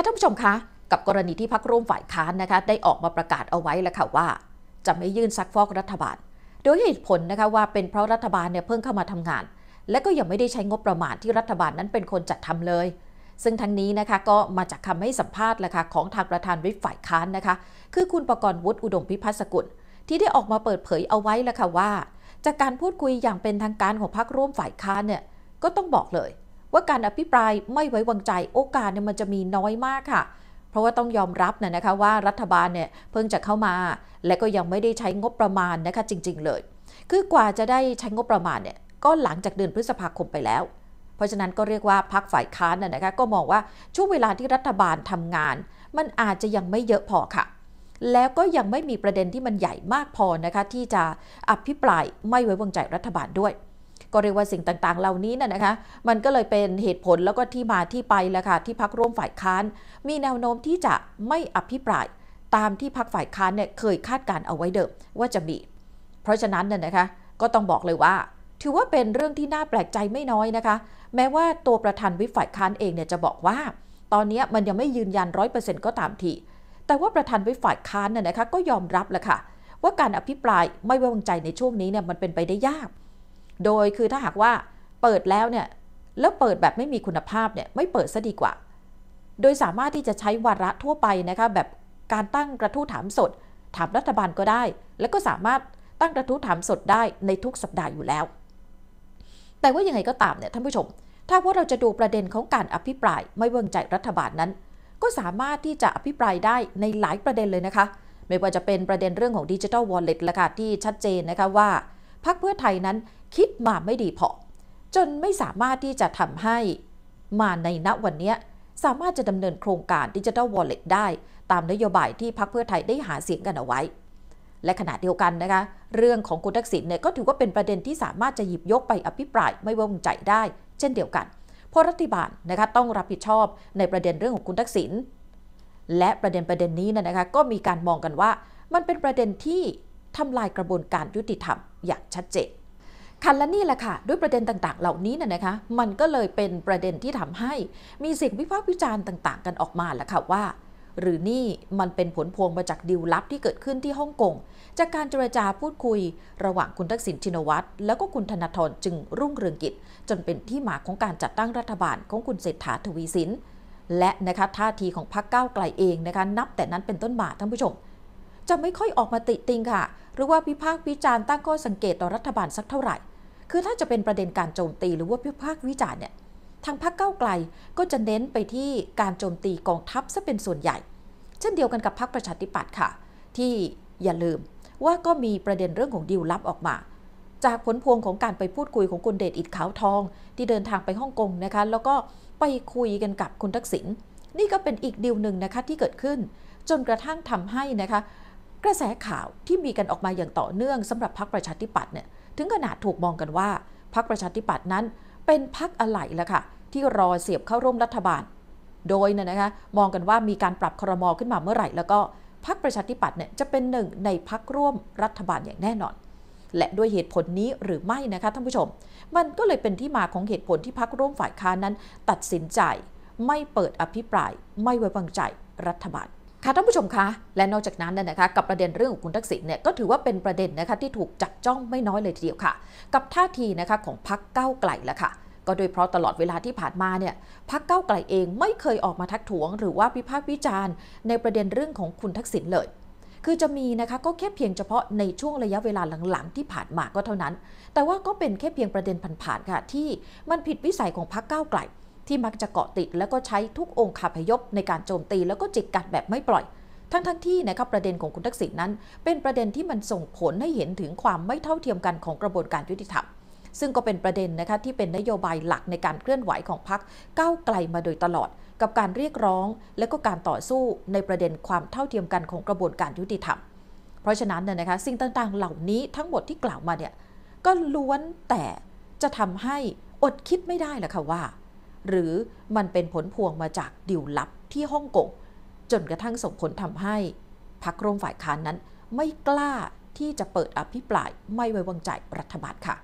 ค่ะท่านผู้ชมคะกับกรณีที่พักร่วมฝ่ายค้านนะคะ ได้ออกมาประกาศเอาไว้แล้วค่ะว่า จะไม่ยื่นซักฟอกรัฐบาล โดยเหตุผลนะคะว่าเป็นเพราะรัฐบาลเนี่ยเพิ่งเข้ามาทำงาน และก็ยังไม่ได้ใช้งบประมาณที่รัฐบาลนั้นเป็นคนจัดทำเลย ซึ่งทั้งนี้นะคะก็มาจากคำให้สัมภาษณ์และค่ะของทางประธานวิปฝ่ายค้านนะคะ คือคุณประกรณ์วุฒิอุดมพิพัฒน์สกุล ที่ได้ออกมาเปิดเผยเอาไว้แล้วค่ะว่า จากการพูดคุยอย่างเป็นทางการของพักร่วมฝ่ายค้านเนี่ยก็ต้องบอกเลยว่าการอภิปรายไม่ไว้วางใจโอกาสเนี่ยมันจะมีน้อยมากค่ะ เพราะว่าต้องยอมรับนะนะคะว่ารัฐบาลเนี่ยเพิ่งจะเข้ามา และก็ยังไม่ได้ใช้งบประมาณนะคะจริงๆเลย คือกว่าจะได้ใช้งบประมาณเนี่ยก็หลังจากเดือนพฤษภาคมไปแล้ว เพราะฉะนั้นก็เรียกว่าพักฝ่ายค้านนะคะก็มองว่าช่วงเวลาที่รัฐบาลทำงาน มันอาจจะยังไม่เยอะพอค่ะ แล้วก็ยังไม่มีประเด็นที่มันใหญ่มากพอนะคะที่จะอภิปรายไม่ไว้วางใจรัฐบาลด้วยก็เรียกว่าสิ่งต่างๆ เหล่านี้น่ะนะคะ มันก็เลยเป็นเหตุผลแล้วก็ที่มาที่ไปแล้วค่ะที่พักร่วมฝ่ายค้าน มีแนวโน้มที่จะไม่อภิปราย ตามที่พักฝ่ายค้านเนี่ยเคยคาดการเอาไว้เดิมว่าจะมี เพราะฉะนั้นน่ยนะคะก็ต้องบอกเลยว่า ถือว่าเป็นเรื่องที่น่าแปลกใจไม่น้อยนะคะ แม้ว่าตัวประธานวิฝ่ายค้านเองเนี่ยจะบอกว่า ตอนนี้มันยังไม่ยืนยันร้อยเปอร์เซ็นต์ก็ตามทีแต่ว่าประธานวิฝ่ายค้านน่ยนะคะก็ยอมรับแหละค่ะว่าการอภิปรายไม่ไว้วางใจในช่วงนี้เนี่ยมันเป็นไปได้ยากโดยคือถ้าหากว่าเปิดแล้วเนี่ย แล้วเปิดแบบไม่มีคุณภาพเนี่ย ไม่เปิดซะดีกว่า โดยสามารถที่จะใช้วาระทั่วไปนะคะแบบการตั้งกระทู้ถามสด ถามรัฐบาลก็ได้ แล้วก็สามารถตั้งกระทู้ถามสดได้ในทุกสัปดาห์อยู่แล้ว แต่ว่ายังไงก็ตามเนี่ยท่านผู้ชม ถ้าว่าเราจะดูประเด็นของการอภิปราย ไม่เวงใจรัฐบาลนั้น ก็สามารถที่จะอภิปรายได้ในหลายประเด็นเลยนะคะ ไม่ว่าจะเป็นประเด็นเรื่องของดิจิทัลวอลเล็ตละค่ะที่ชัดเจนนะคะว่าพรรคเพื่อไทยนั้นคิดมาไม่ดีพอ จนไม่สามารถที่จะทำให้มาในณวันนี้สามารถจะดำเนินโครงการดิจิทัลวอลเล็ตได้ ตามนโยบายที่พรรคเพื่อไทยได้หาเสียงกันเอาไว้ และขณะเดียวกันนะคะเรื่องของคุณทักษิณเนี่ยก็ถือว่าเป็นประเด็นที่สามารถจะหยิบยกไปอภิปรายไม่ไว้วางใจได้ เช่นเดียวกัน เพราะรัฐบาลนะคะต้องรับผิดชอบในประเด็นเรื่องของคุณทักษิณและประเด็นประเด็นนี้นะคะก็มีการมองกันว่า มันเป็นประเด็นที่ทำลายกระบวนการยุติธรรม อย่างชัดเจนคันละนี่แหละค่ะ ด้วยประเด็นต่างๆเหล่านี้น่ยนะคะมันก็เลยเป็นประเด็นที่ทำให้มีสิ่งวิพากษ์วิจารณ์ต่างๆกันออกมาแหละค่ะว่า หรือนี่มันเป็นผลพวงมาจากดิวลับที่เกิดขึ้นที่ฮ่องกง จากการเจรจาพูดคุย ระหว่างคุณทักษิณชินวัตรแล้วก็คุณธนาธรจึงรุ่งเรืองกิจจนเป็นที่มาของการจัดตั้งรัฐบาลของคุณเศรษฐาทวีสินและนะคะท่าทีของพรรคก้าวไกลเองนะคะนับแต่นั้นเป็นต้นมาท่านผู้ชมจะไม่ค่อยออกมาติติงค่ะ หรือว่าพิพากษ์วิจารณ์ตั้งข้อสังเกตต่อรัฐบาลสักเท่าไหร่คือถ้าจะเป็นประเด็นการโจมตีหรือว่าพิพากษ์วิจารณ์เนี่ยทางพรรคเก้าไกลก็จะเน้นไปที่การโจมตีกองทัพซะเป็นส่วนใหญ่ เช่นเดียวกันกับพรรคประชาธิปัตย์ค่ะ ที่อย่าลืมว่าก็มีประเด็นเรื่องของดิวลับออกมา จากผลพวงของการไปพูดคุยของคุณเดชอิดขาวทอง ที่เดินทางไปฮ่องกงนะคะแล้วก็ไปคุยกันกับคุณทักษิณนี่ก็เป็นอีกดิวหนึ่งนะคะที่เกิดขึ้น จนกระทั่งทำให้นะคะ กระแสข่าวที่มีกันออกมาอย่างต่อเนื่องสำหรับพรรคประชาธิปัตย์เนี่ยถึงขนาดถูกมองกันว่าพรรคประชาธิปัตย์นั้น เป็นพรรคอะไหล่ละค่ะที่รอเสียบเข้าร่วมรัฐบาล โดยเนี่ยนะคะมองกันว่ามีการปรับครมอขึ้นมาเมื่อไหร่ แล้วก็พรรคประชาธิปัตย์เนี่ยจะเป็นหนึ่งในพรรคร่วมรัฐบาลอย่างแน่นอน และด้วยเหตุผลนี้หรือไม่นะคะท่านผู้ชม มันก็เลยเป็นที่มาของเหตุผลที่พรรคร่วมฝ่ายค้านนั้น ตัดสินใจ ไม่เปิดอภิปรายไม่ไว้วางใจรัฐบาลค่ะท่านผู้ชมคะและนอกจากนั้นนะคะกับประเด็นเรื่องของคุณทักษิณเนี่ยก็ถือว่าเป็นประเด็นนะคะที่ถูกจับจ้องไม่น้อยเลยทีเดียวค่ะ กับท่าทีนะคะของพักเก้าไกลละค่ะก็โดยเพราะตลอดเวลาที่ผ่านมาเนี่ยพักเก้าไกลเองไม่เคยออกมาทักท้วง หรือว่าพิพากษ์วิจารณ์ในประเด็นเรื่องของคุณทักษิณเลย คือจะมีนะคะก็แค่เพียงเฉพาะในช่วงระยะเวลาหลังๆ ที่ผ่านมาก็เท่านั้น แต่ว่าก็เป็นแค่เพียงประเด็นผ่านๆค่ะ ที่มันผิดวิสัยของพักเก้าไกลที่มักจะเกาะติดแล้วก็ใช้ทุกองค์ขาพยพในการโจมตีแล้วก็จิกกัดแบบไม่ปล่อย ทั้งทั้งที่นะครับประเด็นของคุณทักษิณนั้น เป็นประเด็นที่มันส่งผลให้เห็นถึงความไม่เท่าเทียมกันของกระบวนการยุติธรรม ซึ่งก็เป็นประเด็นนะคะที่เป็นนโยบายหลักในการเคลื่อนไหวของพรรคก้าวไกลมาโดยตลอด กับการเรียกร้องและก็การต่อสู้ในประเด็นความเท่าเทียมกันของกระบวนการยุติธรรม เพราะฉะนั้นน่ยนะคะสิ่งต่างๆเหล่านี้ทั้งหมดที่กล่าวมาเนี่ยก็ล้วนแต่จะทำให้อดคิดไม่ได้แหละค่ะว่าหรือมันเป็นผลพวงมาจากดิวลับที่ฮ่องกงจนกระทั่งส่งผลทำให้พรรคร่วมฝ่ายค้านนั้นไม่กล้าที่จะเปิดอภิปรายไม่ไว้วางใจรัฐบาลค่ะ